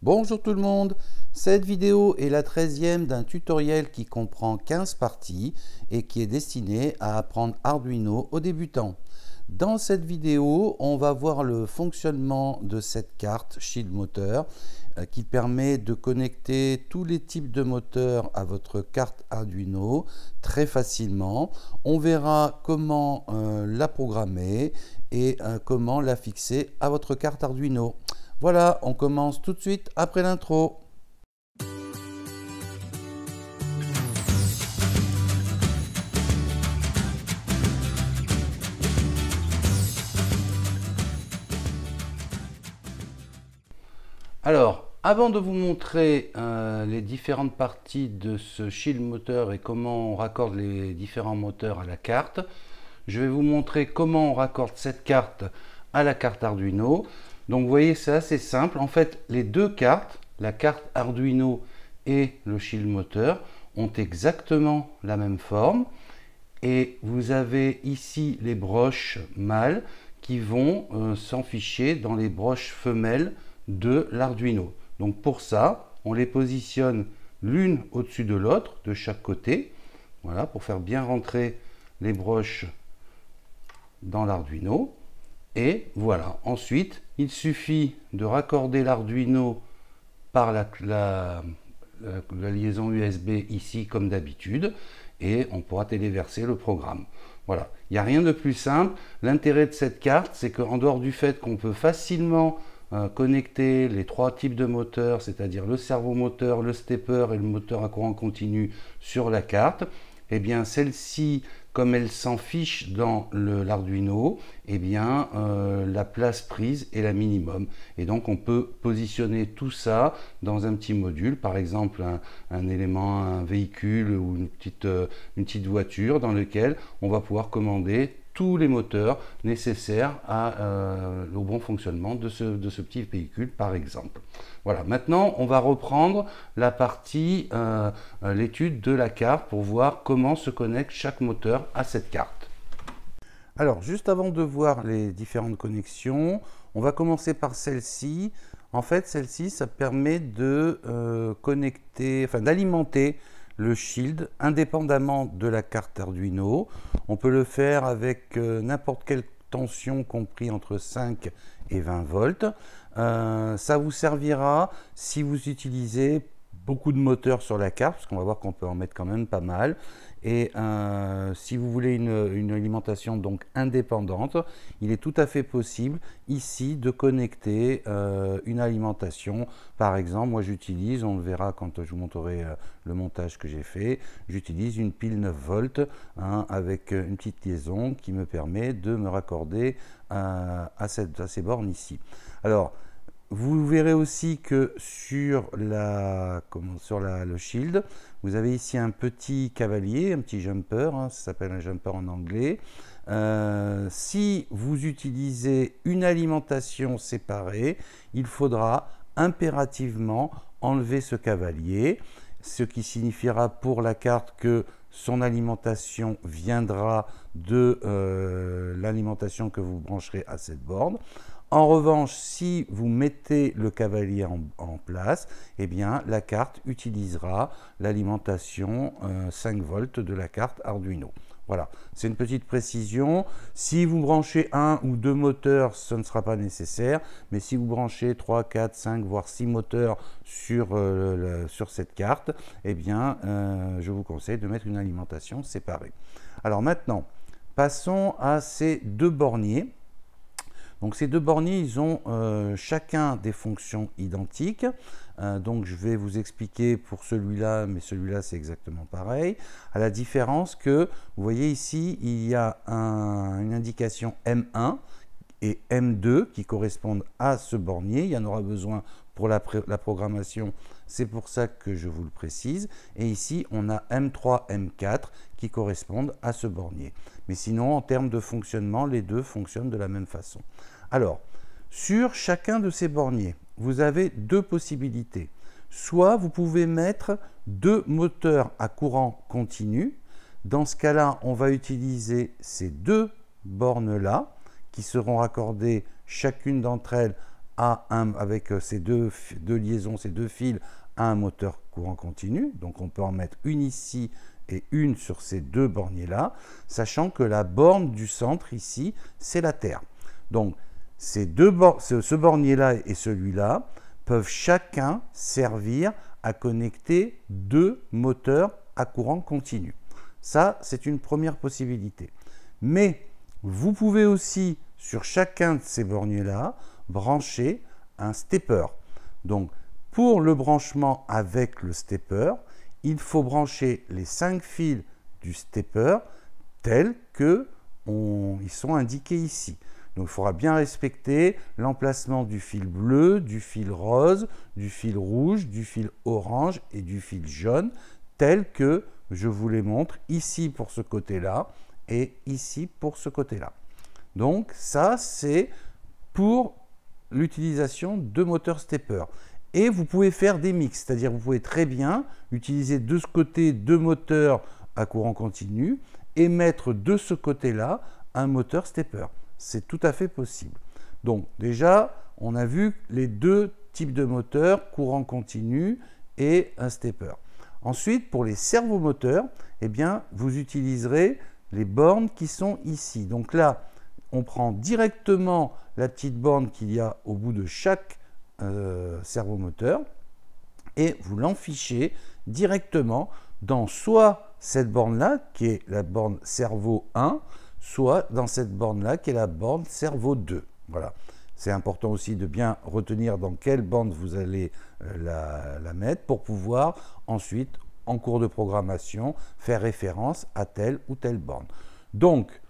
Bonjour tout le monde, cette vidéo est la 13e d'un tutoriel qui comprend 15 parties et qui est destiné à apprendre Arduino aux débutants. Dans cette vidéo, on va voir le fonctionnement de cette carte Shield Moteur qui permet de connecter tous les types de moteurs à votre carte Arduino très facilement. On verra comment euh, la programmer et euh, comment la fixer à votre carte Arduino. Voilà, on commence tout de suite après l'intro. Alors, avant de vous montrer euh, les différentes parties de ce shield moteur et comment on raccorde les différents moteurs à la carte, je vais vous montrer comment on raccorde cette carte à la carte Arduino. Donc vous voyez, c'est assez simple. En fait, les deux cartes, la carte Arduino et le shield moteur, ont exactement la même forme. Et vous avez ici les broches mâles qui vont euh, s'enficher dans les broches femelles de l'Arduino. Donc pour ça, on les positionne l'une au-dessus de l'autre, de chaque côté. Voilà, pour faire bien rentrer les broches dans l'Arduino. Et voilà, ensuite, il suffit de raccorder l'Arduino par la, liaison USB ici comme d'habitude et on pourra téléverser le programme. Voilà, il n'y a rien de plus simple. L'intérêt de cette carte, c'est qu'en dehors du fait qu'on peut facilement euh, connecter les trois types de moteurs, c'est-à-dire le servomoteur, le stepper et le moteur à courant continu sur la carte, eh bien celle-ci comme elle s'en fiche dans l'Arduino, eh bien, euh, la place prise est la minimum. Et donc, on peut positionner tout ça dans un petit module, par exemple un, élément, un véhicule ou une petite, euh, une petite voiture dans lequel on va pouvoir commander les moteurs nécessaires à, euh, au bon fonctionnement de ce, de ce, petit véhicule, par exemple. Voilà, maintenant, on va reprendre la partie, euh, euh, l'étude de la carte pour voir comment se connecte chaque moteur à cette carte. Alors, juste avant de voir les différentes connexions, on va commencer par celle-ci. En fait, celle-ci, ça permet de connecter, enfin d'alimenter le Shield indépendamment de la carte Arduino. On peut le faire avec euh, n'importe quelle tension compris entre 5 et 20 volts. Euh, ça vous servira si vous utilisez beaucoup de moteurs sur la carte, parce qu'on va voir qu'on peut en mettre quand même pas mal. Et euh, si vous voulez une, alimentation donc indépendante, il est tout à fait possible ici de connecter euh, une alimentation. Par exemple, moi j'utilise, on le verra quand je vous montrerai euh, le montage que j'ai fait, j'utilise une pile 9 volts hein, avec une petite liaison qui me permet de me raccorder à, à ces bornes ici. Alors, vous verrez aussi que sur, la, sur le shield, vous avez ici un petit cavalier, un petit jumper, hein, ça s'appelle un jumper en anglais. Euh, si vous utilisez une alimentation séparée, il faudra impérativement enlever ce cavalier, ce qui signifiera pour la carte que son alimentation viendra de euh, l'alimentation que vous brancherez à cette borne. En revanche, si vous mettez le cavalier en, place, eh bien, la carte utilisera l'alimentation 5 euh, volts de la carte Arduino. Voilà, c'est une petite précision. Si vous branchez un ou deux moteurs, ce ne sera pas nécessaire. Mais si vous branchez 3, 4, 5, voire 6 moteurs euh, sur, cette carte, eh bien, euh, je vous conseille de mettre une alimentation séparée. Alors maintenant, passons à ces deux borniers donc ces deux borniers, ils ont euh, chacun des fonctions identiques. Euh, donc je vais vous expliquer pour celui-là, mais celui-là c'est exactement pareil, à la différence que, vous voyez ici, il y a une indication M1 et M2 qui correspondent à ce bornier. Il y en aura besoin pour la programmation c'est pour ça que je vous le précise. Et ici, on a M3, M4 qui correspondent à ce bornier. Mais sinon, en termes de fonctionnement, les deux fonctionnent de la même façon. Alors, sur chacun de ces borniers, vous avez deux possibilités. Soit vous pouvez mettre deux moteurs à courant continu. Dans ce cas-là, on va utiliser ces deux bornes-là qui seront raccordées chacune d'entre elles à un, avec euh, ces deux, deux liaisons, ces deux fils un moteur courant continu. Donc on peut en mettre une ici et une sur ces deux borniers-là, sachant que la borne du centre ici, c'est la Terre. Donc ces deux bornes ce, ce bornier-là et celui-là peuvent chacun servir à connecter deux moteurs à courant continu. Ça, c'est une première possibilité. Mais vous pouvez aussi, sur chacun de ces borniers-là, brancher un stepper. Donc, pour le branchement avec le stepper, il faut brancher les cinq fils du stepper tels que ils sont indiqués ici. Donc il faudra bien respecter l'emplacement du fil bleu, du fil rose, du fil rouge, du fil orange et du fil jaune, tel que je vous les montre ici pour ce côté-là et ici pour ce côté-là. Donc ça, c'est pour l'utilisation de moteurs stepper. Et vous pouvez faire des mix, c'est-à-dire vous pouvez très bien utiliser de ce côté deux moteurs à courant continu et mettre de ce côté-là un moteur stepper. C'est tout à fait possible. Donc déjà, on a vu les deux types de moteurs, courant continu et un stepper. Ensuite, pour les servomoteurs, eh bien, vous utiliserez les bornes qui sont ici. Donc là, on prend directement la petite borne qu'il y a au bout de chaque euh, servomoteur et vous l'enfichez directement dans soit cette borne-là, qui est la borne cerveau 1, soit dans cette borne-là, qui est la borne cerveau 2. Voilà. C'est important aussi de bien retenir dans quelle borne vous allez euh, la, mettre pour pouvoir ensuite, en cours de programmation, faire référence à telle ou telle borne. Donc,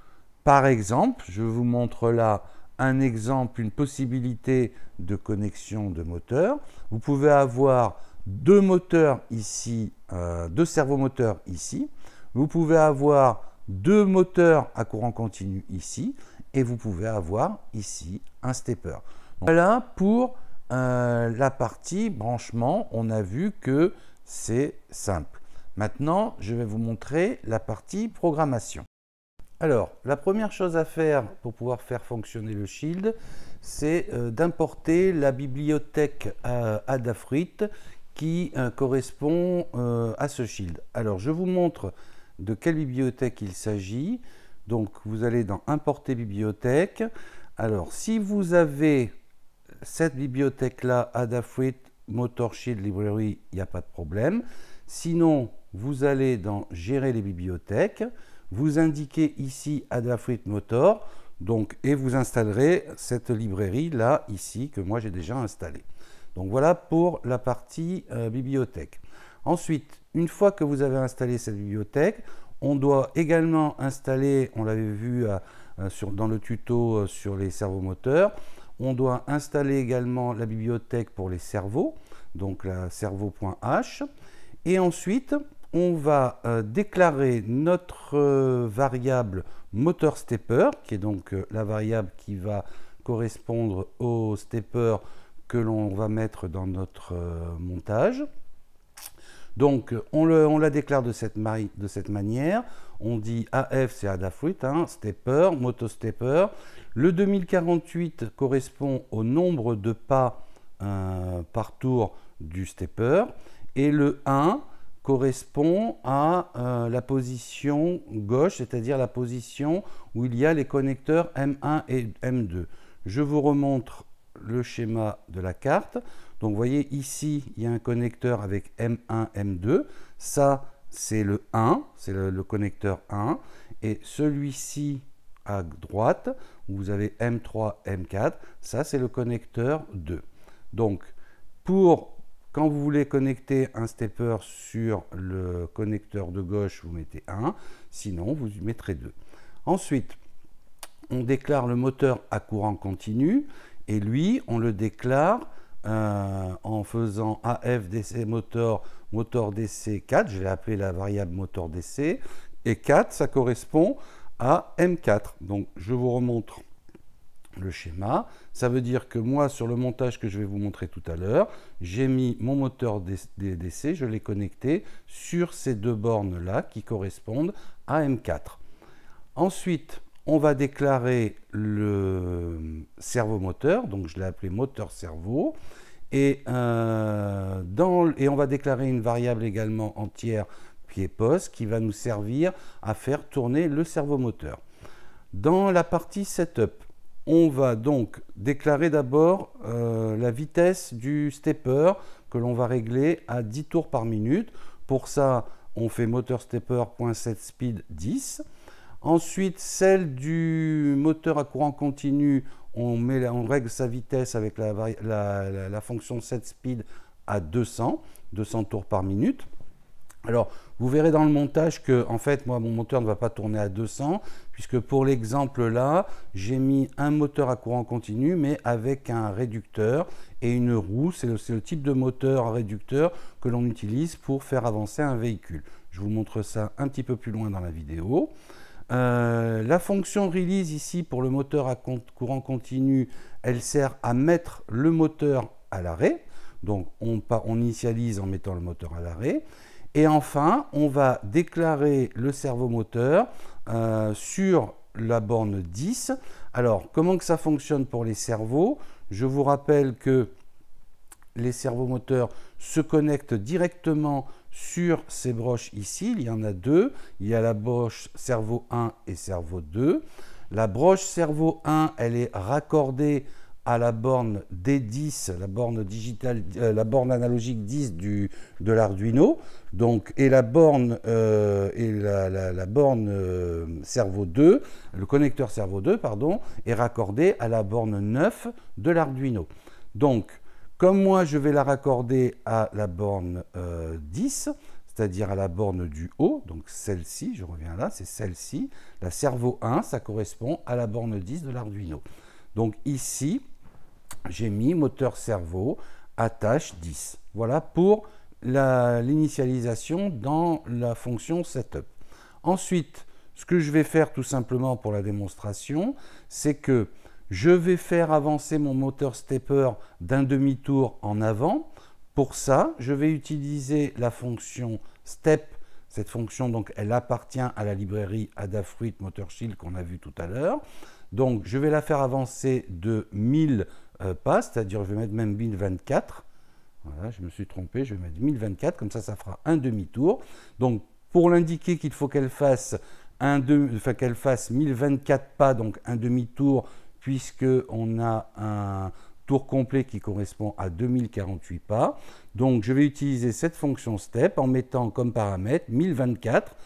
par exemple, je vous montre là un exemple, une possibilité de connexion de moteur Vous pouvez avoir deux moteurs ici, euh, deux servomoteurs ici. Vous pouvez avoir deux moteurs à courant continu ici. Et vous pouvez avoir ici un stepper. voilà pour euh, la partie branchement. On a vu que c'est simple. Maintenant, je vais vous montrer la partie programmation. Alors, la première chose à faire pour pouvoir faire fonctionner le Shield, c'est euh, d'importer la bibliothèque Adafruit qui euh, correspond euh, à ce Shield. Alors, je vous montre de quelle bibliothèque il s'agit. Donc, vous allez dans Importer bibliothèque. Alors, si vous avez cette bibliothèque-là, Adafruit Motor Shield Library, il n'y a pas de problème. Sinon, vous allez dans Gérer les bibliothèques vous indiquez ici Adafruit Motor, donc, et vous installerez cette librairie là, ici, que moi j'ai déjà installée. Donc voilà pour la partie euh, bibliothèque. Ensuite, une fois que vous avez installé cette bibliothèque, on doit également installer, on l'avait vu euh, euh, dans le tuto sur les servomoteurs, on doit installer également la bibliothèque pour les cerveaux, donc la cerveau.h. Et ensuite, on va euh, déclarer notre euh, variable moteur stepper, qui est donc euh, la variable qui va correspondre au stepper que l'on va mettre dans notre montage. Donc on, la déclare de cette, de cette manière. On dit AF, c'est Adafruit, hein, stepper, moto-stepper. Le 2048 correspond au nombre de pas par tour du stepper. Et le 1, correspond à euh, la position gauche, c'est-à-dire la position où il y a les connecteurs M1 et M2. Je vous remontre le schéma de la carte. Donc vous voyez ici, il y a un connecteur avec M1, M2. Ça, c'est le 1, c'est le, le, connecteur 1. Et celui-ci à droite, où vous avez M3, M4, ça, c'est le connecteur 2. Donc, pour vous voulez connecter un stepper sur le connecteur de gauche, vous mettez un sinon vous y mettrez deux Ensuite, on déclare le moteur à courant continu et lui, on le déclare euh, en faisant AFDC moteur moteur DC 4, je l'ai appelé la variable moteur DC, et 4, ça correspond à M4. Donc je vous remontre le schéma. Ça veut dire que moi, sur le montage que je vais vous montrer tout à l'heure, j'ai mis mon moteur DDC, je l'ai connecté sur ces deux bornes-là qui correspondent à M4. Ensuite, on va déclarer le servomoteur, donc je l'ai appelé moteur cerveau et, euh, dans, on va déclarer une variable également entière pied poste qui va nous servir à faire tourner le servomoteur. Dans la partie setup, on va donc déclarer d'abord euh, la vitesse du stepper que l'on va régler à 10 tours par minute. Pour ça, on fait moteur stepper.setSpeed 10. Ensuite, celle du moteur à courant continu, on, met, on règle sa vitesse avec la, la, la, la fonction setSpeed à 200, 200 tours par minute. Alors, vous verrez dans le montage que, en fait, moi, mon moteur ne va pas tourner à 200, puisque pour l'exemple là, j'ai mis un moteur à courant continu, mais avec un réducteur et une roue. C'est le, type de moteur à réducteur que l'on utilise pour faire avancer un véhicule. Je vous montre ça un petit peu plus loin dans la vidéo. Euh, la fonction release ici pour le moteur à courant continu, elle sert à mettre le moteur à l'arrêt. Donc on initialise en mettant le moteur à l'arrêt. Et enfin, on va déclarer le servomoteur moteur euh, sur la borne 10. Alors, comment que ça fonctionne pour les cerveaux Je vous rappelle que les servomoteurs se connectent directement sur ces broches ici. Il y en a deux. Il y a la broche cerveau 1 et cerveau 2. La broche cerveau 1, elle est raccordée à la borne D10, la borne, digitale, euh, la borne analogique 10 du, de l'Arduino, donc, et la borne, euh, et la, borne euh, cerveau 2, le connecteur cerveau 2, pardon, est raccordé à la borne 9 de l'Arduino. Donc, comme moi, je vais la raccorder à la borne 10, c'est-à-dire à la borne du haut, donc celle-ci, je reviens là, c'est celle-ci, la cerveau 1, ça correspond à la borne 10 de l'Arduino. Donc ici, j'ai mis moteur cerveau attache 10. Voilà pour l'initialisation dans la fonction setup. Ensuite, ce que je vais faire tout simplement pour la démonstration, c'est que je vais faire avancer mon moteur stepper d'un demi-tour en avant. Pour ça, je vais utiliser la fonction step cette fonction, donc, elle appartient à la librairie Adafruit MotorShield qu'on a vu tout à l'heure. Donc, je vais la faire avancer de 1000 euh, pas, c'est-à-dire je vais mettre même 1024. Voilà, je me suis trompé, je vais mettre 1024, comme ça, ça fera un demi-tour. Donc, pour l'indiquer qu'il faut qu'elle fasse, qu'elle fasse 1024 pas, donc un demi-tour, puisque on a un, tour complet qui correspond à 2048 pas. Donc je vais utiliser cette fonction step en mettant comme paramètre 1024.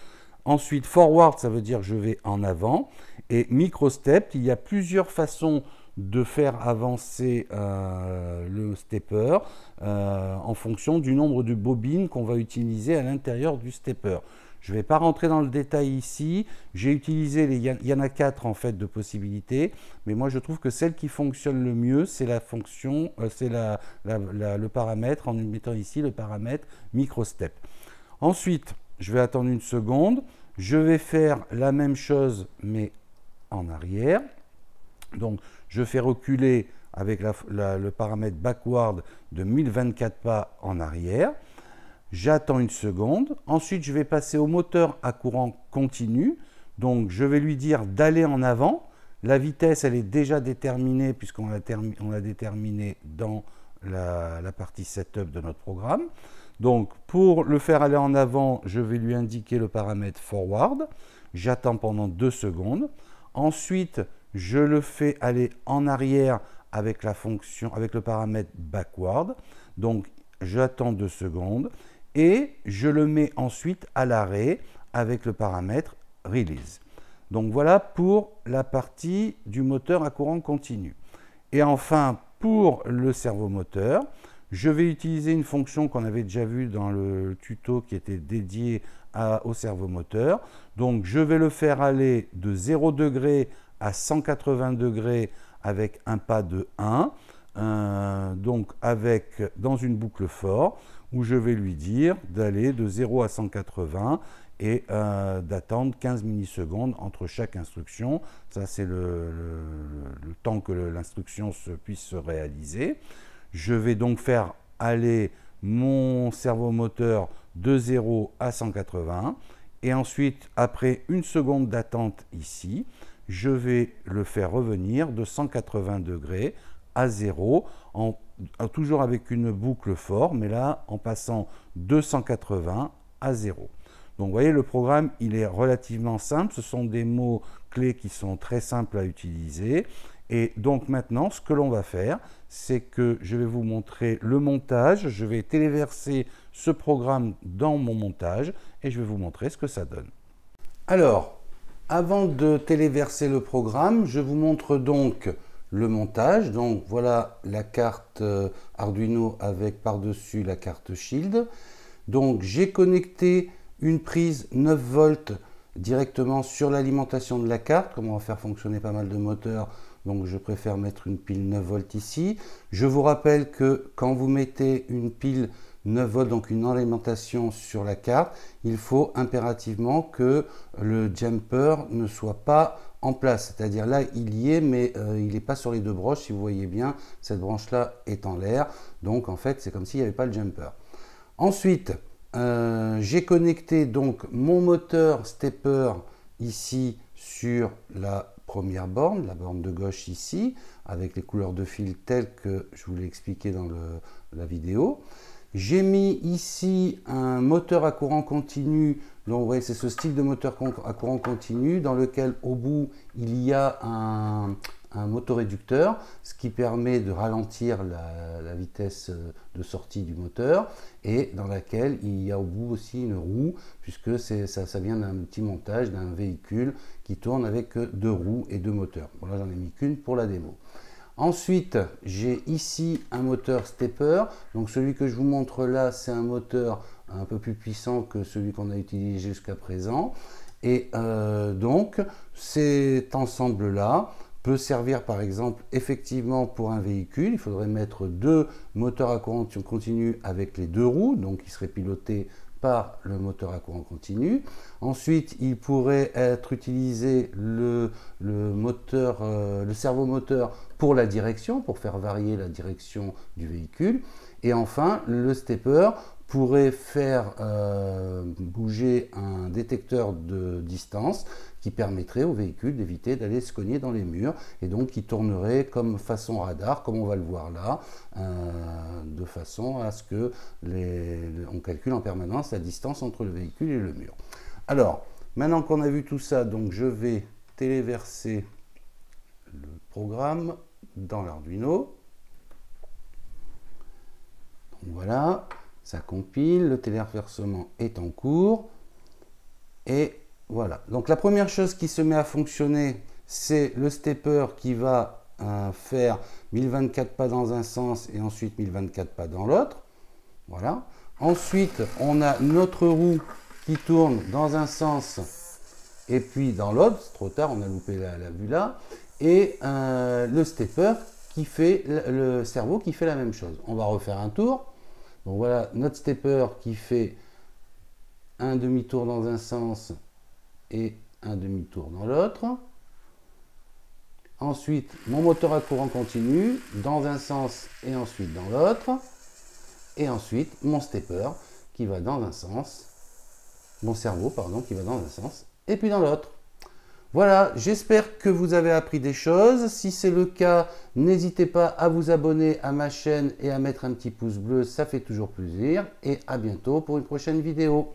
Ensuite, forward, ça veut dire je vais en avant. Et micro step, il y a plusieurs façons de faire avancer euh, le stepper euh, en fonction du nombre de bobines qu'on va utiliser à l'intérieur du stepper. Je ne vais pas rentrer dans le détail ici. J'ai utilisé, il y en a quatre en fait de possibilités, mais moi je trouve que celle qui fonctionne le mieux, c'est la fonction, euh, c'est le paramètre, en mettant ici le paramètre microstep. Ensuite, je vais attendre une seconde. Je vais faire la même chose, mais en arrière. Donc, je fais reculer avec le paramètre backward de 1024 pas en arrière j'attends une seconde, ensuite je vais passer au moteur à courant continu, donc je vais lui dire d'aller en avant, la vitesse elle est déjà déterminée puisqu'on l'a, déterminée dans la, partie setup de notre programme. Donc pour le faire aller en avant, je vais lui indiquer le paramètre forward, j'attends pendant deux secondes, ensuite je le fais aller en arrière avec la fonction, avec le paramètre backward, donc j'attends deux secondes, et je le mets ensuite à l'arrêt avec le paramètre release. Donc voilà pour la partie du moteur à courant continu. Et enfin, pour le servomoteur, je vais utiliser une fonction qu'on avait déjà vue dans le tuto qui était dédié au servomoteur. Donc je vais le faire aller de 0 degré à 180 degrés avec un pas de 1, donc avec dans une boucle fort où je vais lui dire d'aller de 0 à 180 et euh, d'attendre 15 millisecondes entre chaque instruction. Ça, c'est le, temps que l'instruction puisse se réaliser. Je vais donc faire aller mon servomoteur de 0 à 180. Et ensuite, après une seconde d'attente ici, je vais le faire revenir de 180 degrés à 0 en toujours avec une boucle fort, mais là en passant 280 à 0. Donc vous voyez, le programme, il est relativement simple. Ce sont des mots clés qui sont très simples à utiliser. Et donc maintenant, ce que l'on va faire, c'est que je vais vous montrer le montage. Je vais téléverser ce programme dans mon montage et je vais vous montrer ce que ça donne. Alors, avant de téléverser le programme, je vous montre donc le montage. Donc voilà la carte euh, Arduino avec par-dessus la carte Shield. Donc j'ai connecté une prise 9 volts directement sur l'alimentation de la carte, comme on va faire fonctionner pas mal de moteurs, donc je préfère mettre une pile 9 volts ici. Je vous rappelle que quand vous mettez une pile 9 volts, donc une alimentation sur la carte, il faut impérativement que le jumper ne soit pas en place. C'est-à-dire là, il y est, mais euh, il n'est pas sur les deux broches. Si vous voyez bien, cette branche-là est en l'air. Donc en fait, c'est comme s'il n'y avait pas le jumper. Ensuite, euh, j'ai connecté donc mon moteur stepper ici sur la première borne, la borne de gauche ici, avec les couleurs de fil telles que je vous l'ai expliqué dans la vidéo. J'ai mis ici un moteur à courant continu. Donc, c'est ce style de moteur à courant continu dans lequel, au bout, il y a un, motoréducteur, ce qui permet de ralentir la, vitesse euh, de sortie du moteur et dans laquelle il y a au bout aussi une roue, puisque ça, vient d'un petit montage d'un véhicule qui tourne avec euh, deux roues et deux moteurs. Voilà, j'en ai mis qu'une pour la démo. Ensuite, j'ai ici un moteur stepper. Donc celui que je vous montre là, c'est un moteur un peu plus puissant que celui qu'on a utilisé jusqu'à présent. Et euh, donc, cet ensemble-là peut servir par exemple effectivement pour un véhicule. Il faudrait mettre deux moteurs à courant continu avec les deux roues, donc qui seraient pilotés le moteur à courant continu. Ensuite, il pourrait être utilisé le, moteur, euh, le servomoteur pour la direction, pour faire varier la direction du véhicule. Et enfin, le stepper pourrait faire euh, bouger un détecteur de distance qui permettrait au véhicule d'éviter d'aller se cogner dans les murs et donc qui tournerait comme façon radar, comme on va le voir là, euh, de façon à ce que les, on calcule en permanence la distance entre le véhicule et le mur. Alors, maintenant qu'on a vu tout ça, donc je vais téléverser le programme dans l'Arduino. Voilà, ça compile, le téléversement est en cours. Et voilà. Donc la première chose qui se met à fonctionner, c'est le stepper qui va euh, faire 1024 pas dans un sens et ensuite 1024 pas dans l'autre. Voilà. Ensuite, on a notre roue qui tourne dans un sens et puis dans l'autre. C'est trop tard, on a loupé la, vue là. Et euh, le stepper qui fait le cerveau qui fait la même chose. On va refaire un tour. Donc voilà, notre stepper qui fait un demi-tour dans un sens et un demi-tour dans l'autre. Ensuite, mon moteur à courant continu dans un sens et ensuite dans l'autre. Et ensuite, mon stepper qui va dans un sens, mon cerveau, pardon, qui va dans un sens et puis dans l'autre. Voilà, j'espère que vous avez appris des choses. Si c'est le cas, n'hésitez pas à vous abonner à ma chaîne et à mettre un petit pouce bleu, ça fait toujours plaisir. Et à bientôt pour une prochaine vidéo.